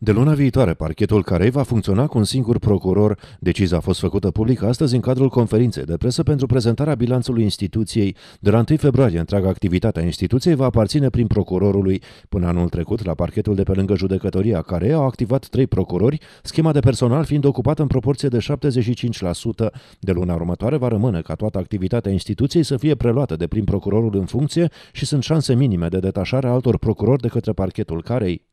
De luna viitoare, parchetul care va funcționa cu un singur procuror, decizia a fost făcută publică astăzi în cadrul conferinței de presă pentru prezentarea bilanțului instituției. De la 1 februarie, întreaga activitate a instituției va aparține prin procurorului. Până anul trecut, la parchetul de pe lângă judecătoria care au activat trei procurori, schema de personal fiind ocupată în proporție de 75%. De luna următoare va rămâne ca toată activitatea instituției să fie preluată de prim procurorul în funcție și sunt șanse minime de detașare a altor procurori de către parchetul carei.